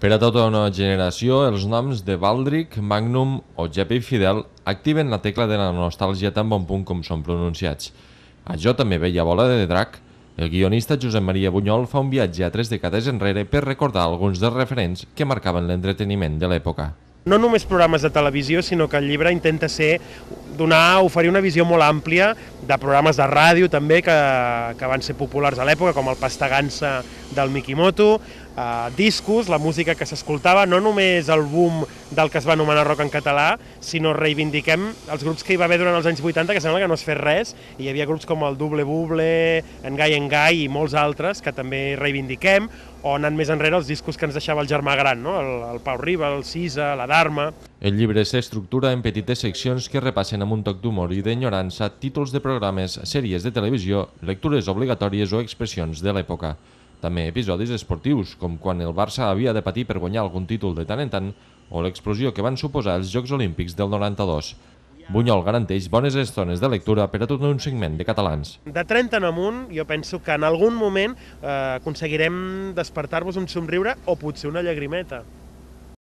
Per a tota una generació, els noms de Baldric, Magnum o Jepi Fidel activen la tecla de la nostàlgia tan bon punt com són pronunciats. A Jo també veia bola de drac, el guionista Josep Maria Bunyol fa un viatge a tres dècades enrere per recordar alguns dels referents que marcaven l'entreteniment de l'època. No només programes de televisió, sinó que el llibre intenta ser donar, oferir una visió molt àmplia de programes de ràdio també que, que van ser populars a l'època, com el Pastagança del Mikimoto, eh, discos, la música que s'escoltava, no només el boom del que es va anomenar rock en català, sinó reivindiquem els grups que hi va haver durant els anys 80, que sembla que no es fes res, i hi havia grups com el Double Buble, en Gai en Gai i molts altres que també reivindiquem, o anant més enrere els discos que ens deixava el germà gran, no? el, el Pau Riba, el Cisa, la Dharma... El llibre s'estructura en petites seccions que repassen amb un toc d'humor i d'enyorança títols de programes, sèries de televisió, lectures obligatòries o expressions de l'època. També episodis esportius, com quan el Barça havia de patir per guanyar algun títol de tant en tant, o l'explosió que van suposar els Jocs Olímpics del 92. Bunyol garanteix bones estones de lectura per a tot un segment de catalans. De 30 en amunt, jo penso que en algun moment eh, aconseguirem despertar-vos un somriure o potser una llagrimeta.